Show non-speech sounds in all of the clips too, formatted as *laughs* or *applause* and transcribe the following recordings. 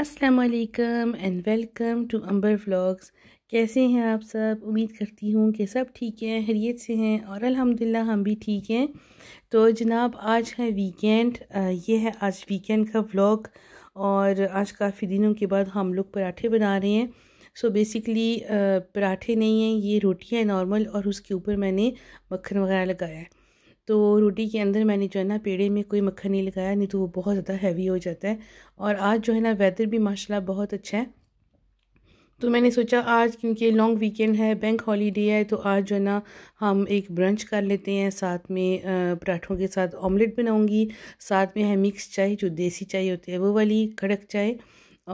अस्सलाम वालेकुम and welcome to Amber vlogs कैसे हैं आप सब उम्मीद करती हूँ कि सब ठीक हैं हरीत से हैं और अल्हम्दुलिल्लाह हम भी ठीक हैं तो जनाब आज है वीकेंड ये है आज वीकेंड का व्लॉग और आज काफ़ी दिनों के बाद हम लोग पराठे बना रहे हैं सो बेसिकली पराठे नहीं हैं ये रोटियाँ नॉर्मल और उसके ऊपर मैंने मक्खन वगैरह लगाया है तो रोटी के अंदर मैंने जो है ना पेड़े में कोई मक्खन नहीं लगाया नहीं तो वो बहुत ज़्यादा हैवी हो जाता है और आज जो है ना वेदर भी माशाल्लाह बहुत अच्छा है तो मैंने सोचा आज क्योंकि लॉन्ग वीकेंड है बैंक हॉलीडे है तो आज जो है ना हम एक ब्रंच कर लेते हैं साथ में पराठों के साथ ऑमलेट बनाऊँगी साथ में है मिक्स चाय जो देसी चाय होती है वो वाली कड़क चाय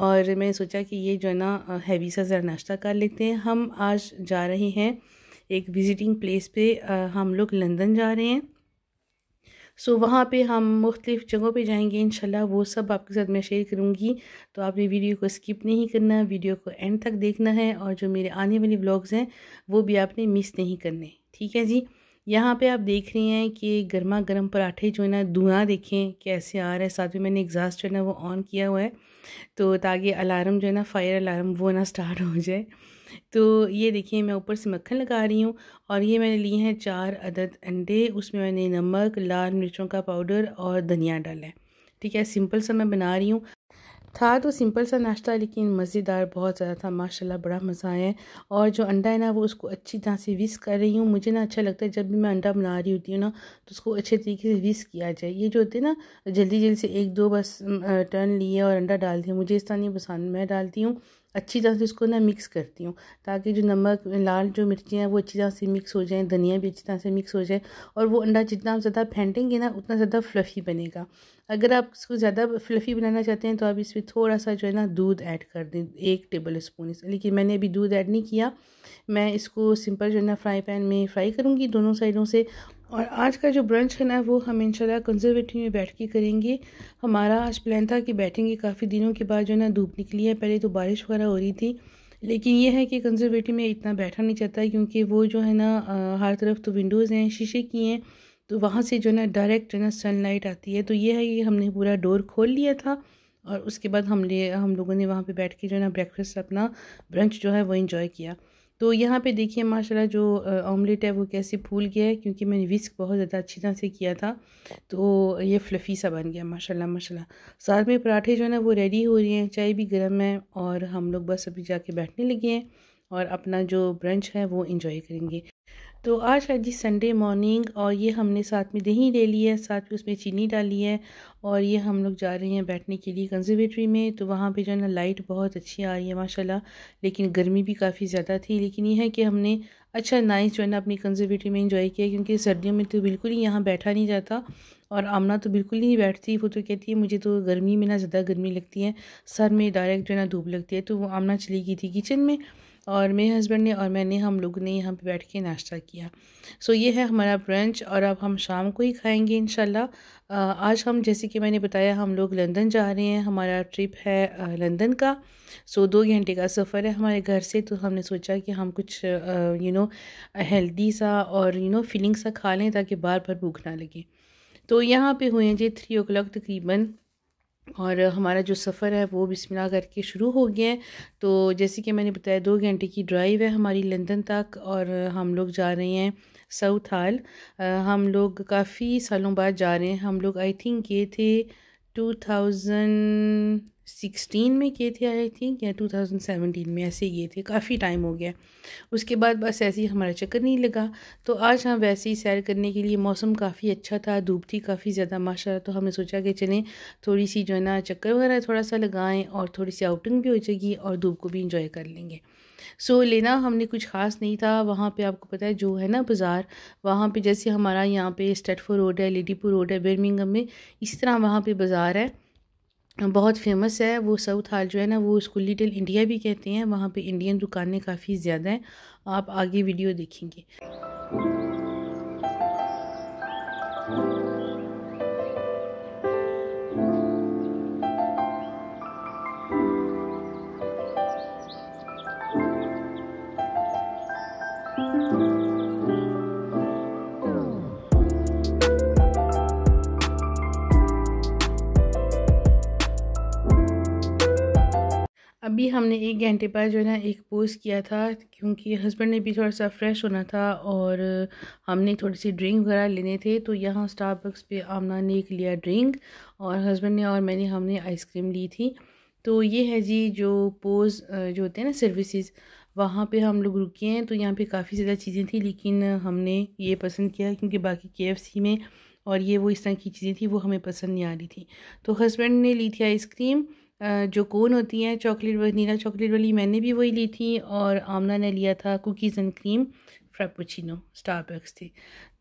और मैंने सोचा कि ये जो है ना हैवी सा ज़रा नाश्ता कर लेते हैं हम आज जा रहे हैं एक विज़िटिंग प्लेस पे हम लोग लंदन जा रहे हैं सो वहाँ पे हम मुख्तलिफ़ जगहों पे जाएंगे इंशाल्लाह वो सब आपके साथ मैं शेयर करूँगी तो आपने वीडियो को स्किप नहीं करना वीडियो को एंड तक देखना है और जो मेरे आने वाले ब्लॉग्स हैं वो भी आपने मिस नहीं करने ठीक है जी यहाँ पे आप देख रहे हैं कि गर्मा गर्म पराठे जो है ना धुआँ देखें कैसे आ रहा है साथ में मैंने एग्ज़ास्ट जो है ना वो ऑन किया हुआ है तो ताकि अलार्म जो है ना फायर अलार्म वो ना स्टार्ट हो जाए तो ये देखिए मैं ऊपर से मक्खन लगा रही हूँ और ये मैंने लिए हैं चार अदद अंडे उसमें मैंने नमक लाल मिर्चों का पाउडर और धनिया डाला है ठीक है सिंपल सा मैं बना रही हूँ था तो सिंपल सा नाश्ता लेकिन मज़ेदार बहुत ज़्यादा था माशाल्लाह बड़ा मज़ा आया है और जो अंडा है ना वो उसको अच्छी तरह से विस कर रही हूँ मुझे ना अच्छा लगता है जब भी मैं अंडा बना रही होती हूँ ना तो उसको अच्छे तरीके से विस किया जाए ये जो होते हैं ना जल्दी जल्दी से एक दो बस टर्न लिए और अंडा डाल दिया मुझे इस तरह नहीं पसंद मैं डालती हूँ अच्छी तरह से इसको ना मिक्स करती हूँ ताकि जो नमक लाल जो मिर्ची हैं वो अच्छी तरह से मिक्स हो जाएँ धनिया भी अच्छी तरह से मिक्स हो जाए और वो अंडा जितना ज़्यादा फेंटेंगे ना उतना ज़्यादा फ्लफ़ी बनेगा अगर आप इसको ज़्यादा फ्लफ़ी बनाना चाहते हैं तो आप इसमें थोड़ा सा जो है ना दूध ऐड कर दें एक टेबल स्पून इस लेकिन मैंने अभी दूध ऐड नहीं किया मैं इसको सिंपल जो है ना फ्राई पैन में फ्राई करूँगी दोनों साइडों से और आज का जो ब्रंच है ना वो हम इंशाल्लाह कंजर्वेटिव में बैठ के करेंगे हमारा आज प्लान था कि बैठेंगे काफ़ी दिनों के बाद जो है ना धूप निकली है पहले तो बारिश वगैरह हो रही थी लेकिन ये है कि कंजर्वेटिव में इतना बैठा नहीं चाहता क्योंकि वो जो है ना हर तरफ तो विंडोज़ हैं शीशे की हैं तो वहाँ से जो है ना डायरेक्ट ना सनलाइट आती है तो ये है कि हमने पूरा डोर खोल लिया था और उसके बाद हमने हम लोगों ने वहाँ पे बैठ के जो है ना ब्रेकफास्ट अपना ब्रंच जो है वो इन्जॉय किया तो यहाँ पे देखिए माशाल्लाह जो ऑमलेट है वो कैसे फूल गया है क्योंकि मैंने विस्क बहुत ज़्यादा अच्छी तरह से किया था तो ये फ्लफ़ी सा बन गया माशाल्लाह माशाल्लाह साथ में पराठे जो है ना वो रेडी हो रही हैं चाय भी गर्म है और हम लोग बस अभी जाके बैठने लगे हैं और अपना जो ब्रंच है वो इंजॉय करेंगे तो आज है जी संडे मॉर्निंग और ये हमने साथ में दही ले ली है साथ में उसमें चीनी डाली है और ये हम लोग जा रहे हैं बैठने के लिए कंजर्वेटरी में तो वहाँ पे जो है ना लाइट बहुत अच्छी आ रही है माशाल्लाह लेकिन गर्मी भी काफ़ी ज़्यादा थी लेकिन ये है कि हमने अच्छा नाइस जो है ना अपनी कंजर्वेटरी में इंजॉय किया क्योंकि सर्दियों में तो बिल्कुल ही यहाँ बैठा नहीं जाता और आमना तो बिल्कुल ही नहीं बैठती वो तो कहती है मुझे तो गर्मी में ना ज़्यादा गर्मी लगती है सर में डायरेक्ट जो है ना धूप लगती है तो वो आमना चली गई थी किचन में और मेरे हस्बैंड ने और मैंने हम लोग ने यहाँ पे बैठ के नाश्ता किया सो so, ये है हमारा ब्रंच और अब हम शाम को ही खाएंगे इन आज हम जैसे कि मैंने बताया हम लोग लंदन जा रहे हैं हमारा ट्रिप है लंदन का सो so, दो घंटे का सफ़र है हमारे घर से तो हमने सोचा कि हम कुछ यू नो हेल्दी सा और यू नो फीलिंग सा खा लें ताकि बार बार भूख ना लगे तो यहाँ पे हुए हैं जी थ्री ओ क्लाक तकरीबन और हमारा जो सफ़र है वो बिस्मिल्लाह करके शुरू हो गया है तो जैसे कि मैंने बताया दो घंटे की ड्राइव है हमारी लंदन तक और हम लोग जा रहे हैं साउथ हाल हम लोग काफ़ी सालों बाद जा रहे हैं हम लोग आई थिंक ये थे टू थाउजेंड सिक्सटीन में किए थे आई थिंक या टू थाउजेंड सेवेंटीन में ऐसे किए थे काफ़ी टाइम हो गया उसके बाद बस ऐसे ही हमारा चक्कर नहीं लगा तो आज हम वैसे ही सैर करने के लिए मौसम काफ़ी अच्छा था धूप थी काफ़ी ज़्यादा माशा तो हमने सोचा कि चलें थोड़ी सी जो है ना चक्कर वगैरह थोड़ा सा लगाएं और थोड़ी सी आउटिंग भी हो जाएगी और धूप को भी इंजॉय कर लेंगे सो so, लेना हमने कुछ ख़ास नहीं था वहाँ पे आपको पता है जो है ना बाज़ार वहाँ पे जैसे हमारा यहाँ पे स्टेटफो रोड है लेडीपुर रोड है बर्मिंगम में इस तरह वहाँ पे बाज़ार है बहुत फेमस है वो साउथ हाल जो है ना वो उसको लिटिल इंडिया भी कहते हैं वहाँ पे इंडियन दुकानें काफ़ी ज़्यादा हैं आप आगे वीडियो देखेंगे अभी हमने एक घंटे बाद जो है ना एक पोस्ट किया था क्योंकि हस्बैंड ने भी थोड़ा सा फ्रेश होना था और हमने थोड़ी सी ड्रिंक वगैरह लेने थे तो यहाँ स्टारबक्स पे आमना ने एक लिया ड्रिंक और हस्बैंड ने और मैंने हमने आइसक्रीम ली थी तो ये है जी जो पोज जो होते हैं ना सर्विसेज वहाँ पे हम लोग रुके हैं तो यहाँ पे काफ़ी ज़्यादा चीज़ें थी लेकिन हमने ये पसंद किया क्योंकि बाकी के में और ये वो इस तरह की चीज़ें थी वो हमें पसंद नहीं आ रही थी तो हस्बैंड ने ली थी आइसक्रीम जो कोन होती हैं चॉकलेट वनीला चॉकलेट वाली मैंने भी वही ली थी और आमना ने लिया था cookies and cream star Starbucks थी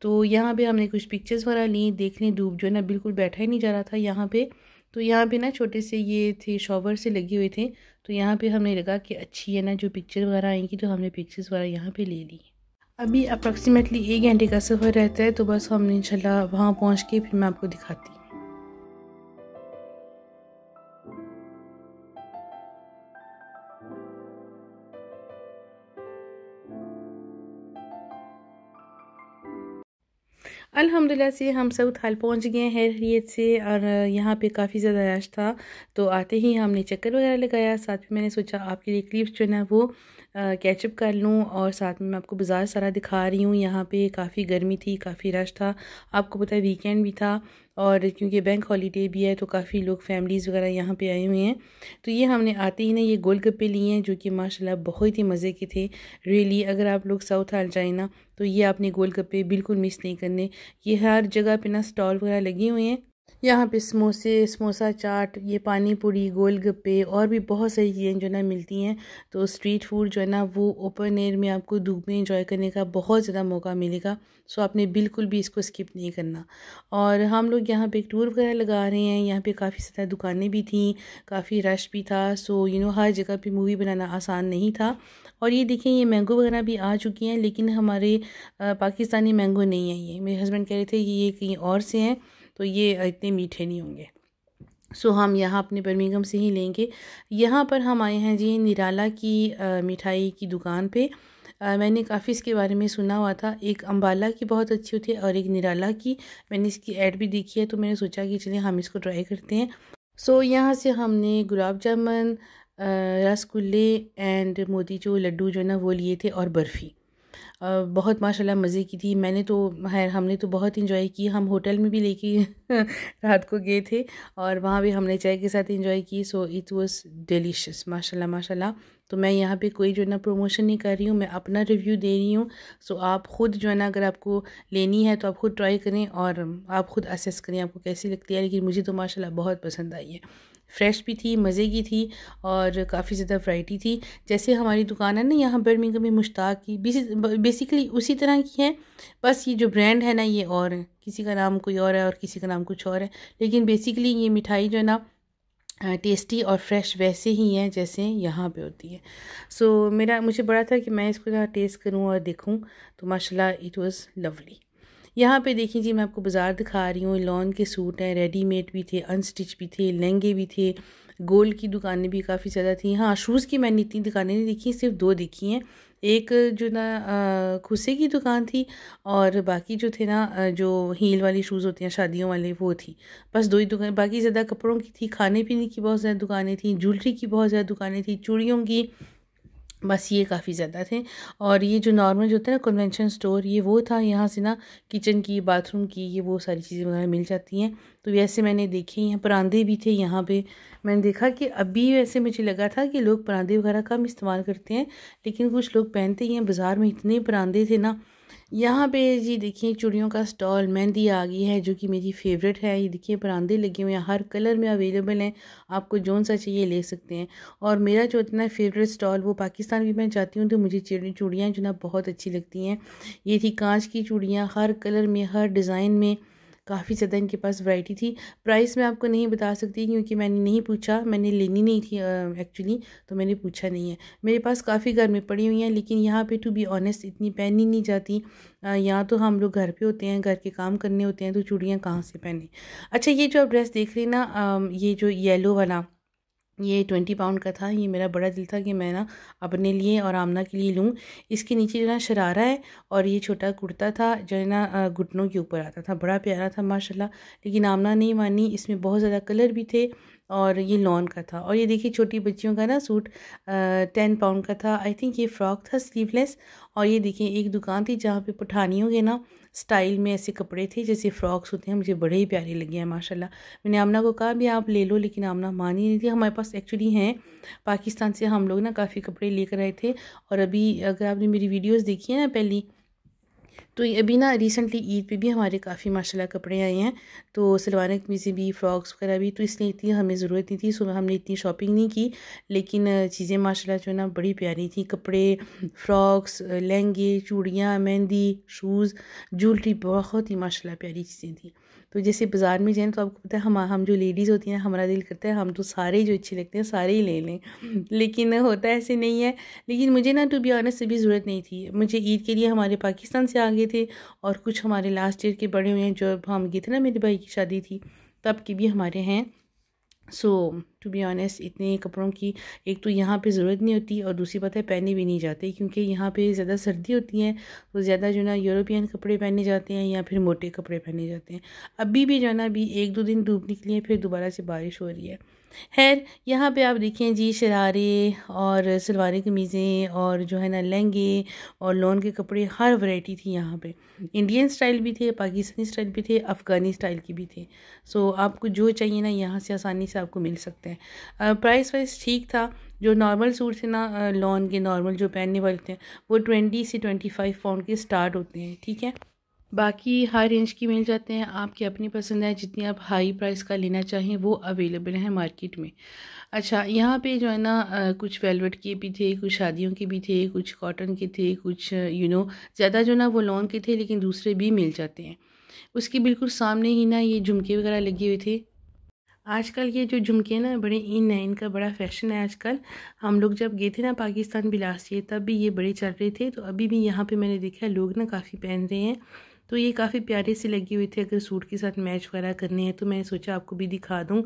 तो यहाँ पे हमने कुछ पिक्चर्स वगैरह ली देख लें धूप जो है ना बिल्कुल बैठा ही नहीं जा रहा था यहाँ पे तो यहाँ पे ना छोटे से ये थे शॉवर से लगे हुए थे तो यहाँ पे हमने लगा कि अच्छी है ना जो पिक्चर वगैरह आएंगी तो हमने पिक्चर्स वगैरह यहाँ पे ले ली अभी अप्रॉक्सीमेटली एक घंटे का सफ़र रहता है तो बस हम इंशाल्लाह वहाँ पहुँच के फिर मैं आपको दिखाती अल्हम्दुलिल्लाह से हम साउथ हाल पहुंच गए हैं हरीत से और यहाँ पे काफ़ी ज़्यादा रश था तो आते ही हमने चक्कर वगैरह लगाया साथ में मैंने सोचा आपके लिए क्लिप्स जो है वो कैचअप कर लूँ और साथ में मैं आपको बाज़ार सारा दिखा रही हूँ यहाँ पे काफ़ी गर्मी थी काफ़ी रश था आपको पता है वीकेंड भी था और क्योंकि बैंक हॉलीडे भी है तो काफ़ी लोग फैमिलीज़ वगैरह यहाँ पे आए हुए हैं तो ये हमने आते ही ना ये गोलगप्पे लिए हैं जो कि माशाल्लाह बहुत ही मज़े के थे रियली अगर आप लोग साउथ हाल जाए ना तो ये आपने गोलगप्पे बिल्कुल मिस नहीं करने ये हर जगह पे ना स्टॉल वगैरह लगे हुए हैं यहाँ पे समोसे समोसा चाट ये पानी पूरी गोलगप्पे और भी बहुत सारी चीज़ें जो ना मिलती हैं तो स्ट्रीट फूड जो है ना वो ओपन एयर में आपको धूप में इंजॉय करने का बहुत ज़्यादा मौका मिलेगा सो आपने बिल्कुल भी इसको स्किप नहीं करना और हम लोग यहाँ पे एक टूर वगैरह लगा रहे हैं यहाँ पे काफ़ी सारा दुकानें भी थी काफ़ी रश भी था सो यू नो हर जगह पर मूवी बनाना आसान नहीं था और ये देखें ये मैंगो वगैरह भी आ चुकी हैं लेकिन हमारे पाकिस्तानी मैंगो नहीं है ये मेरे हस्बैंड कह रहे थे कि ये कहीं और से हैं तो ये इतने मीठे नहीं होंगे सो so, हम यहाँ अपने बर्मिंगम से ही लेंगे यहाँ पर हम आए हैं जी निराला की मिठाई की दुकान पे आ, मैंने काफ़ी इसके बारे में सुना हुआ था एक अम्बाला की बहुत अच्छी होती है और एक निराला की मैंने इसकी ऐड भी देखी है तो मैंने सोचा कि चलिए हम इसको ट्राई करते हैं सो so, यहाँ से हमने गुलाब जामुन रसगुल्ले एंड जो लड्डू जो है ना वो लिए थे और बर्फ़ी बहुत माशाल्लाह मज़े की थी मैंने तो खैर हमने तो बहुत इन्जॉय की हम होटल में भी लेके *laughs* रात को गए थे और वहाँ भी हमने चाय के साथ इन्जॉय की सो इट वाज डिलीशियस माशाल्लाह माशाल्लाह तो मैं यहाँ पे कोई जो है ना प्रमोशन नहीं कर रही हूँ मैं अपना रिव्यू दे रही हूँ सो आप ख़ुद जो है ना अगर आपको लेनी है तो आप ख़ुद ट्राई करें और आप ख़ुद असेस करें आपको कैसी लगती है लेकिन मुझे तो माशाल्लाह बहुत पसंद आई है फ्रेश भी थी मज़े की थी और काफ़ी ज़्यादा वैरायटी थी जैसे हमारी दुकान है ना यहाँ बर्मिंगम में मुश्ताक की बेसिकली उसी तरह की है बस ये जो ब्रांड है ना ये और है किसी का नाम कोई और है और किसी का नाम कुछ और है लेकिन बेसिकली ये मिठाई जो है ना टेस्टी और फ्रेश वैसे ही है जैसे यहाँ पे होती है सो so, मेरा मुझे बड़ा था कि मैं इसको जहाँ टेस्ट करूँ और देखूँ तो माशाल्लाह इट वाज़ लवली यहाँ पे देखिए जी मैं आपको बाज़ार दिखा रही हूँ लॉन के सूट हैं रेडीमेड भी थे अनस्टिच भी थे लहंगे भी थे गोल्ड की दुकानें भी काफ़ी ज़्यादा थी हाँ शूज़ की मैंने इतनी दुकानें नहीं देखी सिर्फ दो देखी हैं एक जो ना खुसे की दुकान थी और बाकी जो थे ना जो हील वाली शूज़ होते हैं शादियों वाले वो थी बस दो ही दुकान बाकी ज़्यादा कपड़ों की थी खाने पीने की बहुत ज़्यादा दुकानें थी ज्वेलरी की बहुत ज़्यादा दुकानें थी चूड़ियों की बस ये काफ़ी ज़्यादा थे और ये जो नॉर्मल जो होते हैं ना कन्वेंशन स्टोर ये वो था यहाँ से ना किचन की बाथरूम की ये वो सारी चीज़ें वगैरह मिल जाती हैं तो वैसे मैंने देखे यहाँ परांदे भी थे यहाँ पे मैंने देखा कि अभी वैसे मुझे लगा था कि लोग परांदे वगैरह कम इस्तेमाल करते हैं लेकिन कुछ लोग पहनते ही हैं बाज़ार में इतने परांदे थे ना यहाँ पे जी देखिए चूड़ियों का स्टॉल मेहंदी आ गई है जो कि मेरी फेवरेट है ये देखिए परांदे लगे हुए हैं हर कलर में अवेलेबल हैं आपको जौन सा चाहिए ले सकते हैं और मेरा जो इतना फेवरेट स्टॉल वो पाकिस्तान भी मैं जाती हूँ तो मुझे चूड़ियाँ जो ना बहुत अच्छी लगती हैं ये थी कांच की चूड़ियाँ हर कलर में हर डिज़ाइन में काफ़ी ज़्यादा इनके पास वैरायटी थी प्राइस मैं आपको नहीं बता सकती क्योंकि मैंने नहीं पूछा मैंने लेनी नहीं थी एक्चुअली तो मैंने पूछा नहीं है मेरे पास काफ़ी घर में पड़ी हुई हैं लेकिन यहाँ पे टू बी ऑनेस्ट इतनी पहनी नहीं जाती यहाँ तो हम लोग घर पे होते हैं घर के काम करने होते हैं तो चूड़ियाँ कहाँ से पहने अच्छा ये जो आप ड्रेस देख रहे हैं ना ये जो येलो वाला ये ट्वेंटी पाउंड का था ये मेरा बड़ा दिल था कि मैं ना अपने लिए और आमना के लिए लूँ इसके नीचे जो ना शरारा है और ये छोटा कुर्ता था जो है ना घुटनों के ऊपर आता था बड़ा प्यारा था माशाल्लाह लेकिन आमना नहीं मानी इसमें बहुत ज़्यादा कलर भी थे और ये लॉन का था और ये देखिए छोटी बच्चियों का ना सूट टेन पाउंड का था आई थिंक ये फ्रॉक था स्लीवलेस और ये देखिए एक दुकान थी जहाँ पे पठानियों के ना स्टाइल में ऐसे कपड़े थे जैसे फ़्रॉक्स होते हैं मुझे बड़े ही प्यारे लगे हैं माशाल्लाह मैंने आमना को कहा भी आप ले लो लेकिन आमना मान ही नहीं थी हमारे पास एक्चुअली हैं पाकिस्तान से हम लोग ना काफ़ी कपड़े लेकर आए थे और अभी अगर आपने मेरी वीडियोज़ देखी है ना पहली तो अभी ना रिसेंटली ईद पे भी हमारे काफ़ी माशाला कपड़े आए हैं तो सलवार कमीज़ें भी फ़्रॉक्स वगैरह भी तो इसलिए इतनी हमें ज़रूरत नहीं थी सुबह हमने इतनी शॉपिंग नहीं की लेकिन चीज़ें माशा जो ना बड़ी प्यारी थी कपड़े फ़्रॉक्स लहंगे चूड़ियाँ मेहंदी शूज़ ज्वेलरी बहुत ही माशाला प्यारी चीज़ें थी तो जैसे बाज़ार में जाएँ तो आपको पता है हम हम जो लेडीज़ होती हैं हमारा दिल करता है हम तो सारे ही जो अच्छे लगते हैं सारे ही ले लें लेकिन होता ऐसे नहीं है लेकिन मुझे ना टू बी ऑनेस्ट भी ज़रूरत नहीं थी मुझे ईद के लिए हमारे पाकिस्तान से आ गए थे और कुछ हमारे लास्ट ईयर के बड़े हुए हैं जो हम गए थे ना मेरे भाई की शादी थी तब के भी हमारे हैं सो टू बी ऑनेस्ट इतने कपड़ों की एक तो यहाँ पे ज़रूरत नहीं होती और दूसरी बात है पहने भी नहीं जाते क्योंकि यहाँ पे ज़्यादा सर्दी होती है तो ज़्यादा जो ना यूरोपियन कपड़े पहने जाते हैं या फिर मोटे कपड़े पहने जाते हैं अभी भी जो ना अभी एक दो दिन धूप निकली है फिर दोबारा से बारिश हो रही है खैर यहाँ पे आप देखें जी शरारे और सलवारें कमीज़ें और जो है ना लहंगे और लोन के कपड़े हर वैरायटी थी यहाँ पे इंडियन स्टाइल भी थे पाकिस्तानी स्टाइल भी थे अफ़गानी स्टाइल की भी थे सो आपको जो चाहिए ना यहाँ से आसानी से आपको मिल सकते हैं प्राइस वाइज ठीक था जो नॉर्मल सूट थे ना लॉन के नॉर्मल जो पहनने वाले थे वो ट्वेंटी से ट्वेंटी फाइव पाउंड के स्टार्ट होते हैं ठीक है बाकी हाई रेंज की मिल जाते हैं आपकी अपनी पसंद है जितनी आप हाई प्राइस का लेना चाहें वो अवेलेबल है मार्केट में अच्छा यहाँ पे जो है ना कुछ वेलवेट के भी थे कुछ शादियों के भी थे कुछ कॉटन के थे कुछ यू नो ज़्यादा जो ना वो लॉन के थे लेकिन दूसरे भी मिल जाते हैं उसके बिल्कुल सामने ही ना ये झुमके वगैरह लगे हुए थे आजकल ये जो झुमके ना बड़े इन है इनका बड़ा फैशन है आजकल हम लोग जब गए थे ना पाकिस्तान बिलास तब भी ये बड़े चल रहे थे तो अभी भी यहाँ पे मैंने देखा लोग ना काफ़ी पहन रहे हैं तो ये काफ़ी प्यारे से लगी हुई थी अगर सूट के साथ मैच वगैरह करने हैं तो मैंने सोचा आपको भी दिखा दूँ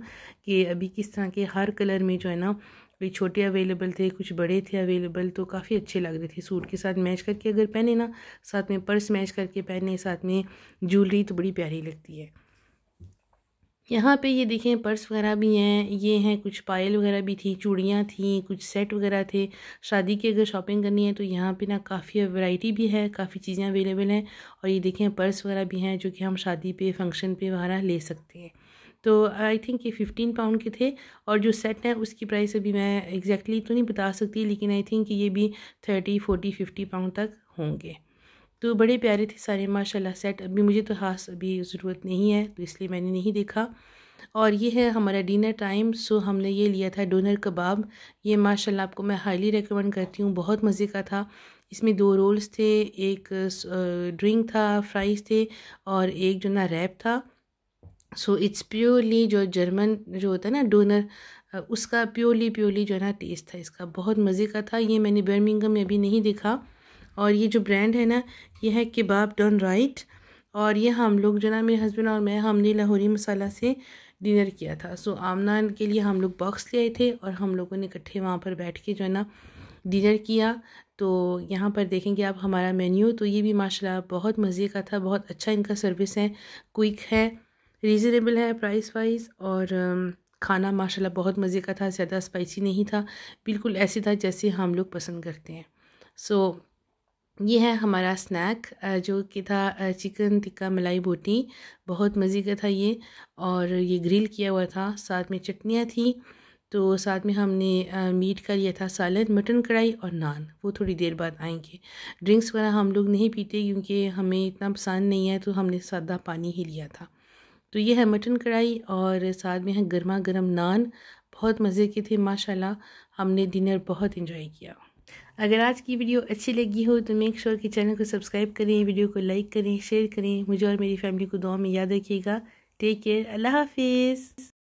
कि अभी किस तरह के हर कलर में जो है ना कोई छोटे अवेलेबल थे कुछ बड़े थे अवेलेबल तो काफ़ी अच्छे लग रहे थे सूट के साथ मैच करके अगर पहने ना साथ में पर्स मैच करके पहने साथ में ज्वेलरी तो बड़ी प्यारी लगती है यहाँ पे ये देखें पर्स वगैरह भी हैं ये हैं कुछ पायल वगैरह भी थी चूड़ियाँ थी कुछ सेट वगैरह थे शादी की अगर शॉपिंग करनी है तो यहाँ पे ना काफ़ी वैरायटी भी है काफ़ी चीज़ें अवेलेबल हैं और ये देखें पर्स वगैरह भी हैं जो कि हम शादी पे फंक्शन पे वगैरह ले सकते हैं तो आई थिंक ये फ़िफ्टीन पाउंड के थे और जो सेट हैं उसकी प्राइस अभी मैं एग्जैक्टली exactly तो नहीं बता सकती लेकिन आई थिंक ये भी थर्टी फोर्टी फिफ्टी पाउंड तक होंगे तो बड़े प्यारे थे सारे माशाल्लाह सेट अभी मुझे तो खास अभी ज़रूरत नहीं है तो इसलिए मैंने नहीं देखा और ये है हमारा डिनर टाइम सो हमने ये लिया था डोनर कबाब ये माशाल्लाह आपको मैं हाईली रेकमेंड करती हूँ बहुत मज़े का था इसमें दो रोल्स थे एक ड्रिंक था फ्राइज़ थे और एक जो ना रैप था सो इट्स प्योरली जो जर्मन जो होता है ना डोनर उसका प्योरली प्योरली जो है ना टेस्ट था इसका बहुत मज़े का था ये मैंने बर्मिंगम में अभी नहीं देखा और ये जो ब्रांड है ना ये है किबाब डन राइट और ये हम लोग जो ना मेरे हस्बैंड और मैं हमने लाहौरी मसाला से डिनर किया था सो आमना के लिए हम लोग बॉक्स ले आए थे और हम लोगों ने इकट्ठे वहाँ पर बैठ के जो है ना डिनर किया तो यहाँ पर देखेंगे आप हमारा मेन्यू तो ये भी माशाल्लाह बहुत मज़े का था बहुत अच्छा इनका सर्विस है क्विक है रीज़नेबल है प्राइस वाइज और um, खाना माशाल्लाह बहुत मज़े का था ज़्यादा स्पाइसी नहीं था बिल्कुल ऐसे था जैसे हम लोग पसंद करते हैं सो so, ये है हमारा स्नैक जो कि था चिकन टिक्का मलाई बोटी बहुत मज़े का था ये और ये ग्रिल किया हुआ था साथ में चटनियाँ थी तो साथ में हमने मीट का लिया था सालन मटन कढ़ाई और नान वो थोड़ी देर बाद आएंगे ड्रिंक्स वगैरह हम लोग नहीं पीते क्योंकि हमें इतना पसंद नहीं है तो हमने सादा पानी ही लिया था तो ये है मटन कढ़ाई और साथ में है गर्मा गर्म नान बहुत मज़े के थे माशाल्लाह हमने डिनर बहुत इन्जॉय किया अगर आज की वीडियो अच्छी लगी हो तो मेक श्योर कि चैनल को सब्सक्राइब करें वीडियो को लाइक करें शेयर करें मुझे और मेरी फैमिली को दुआ में याद रखिएगा टेक केयर अल्लाह हाफिज़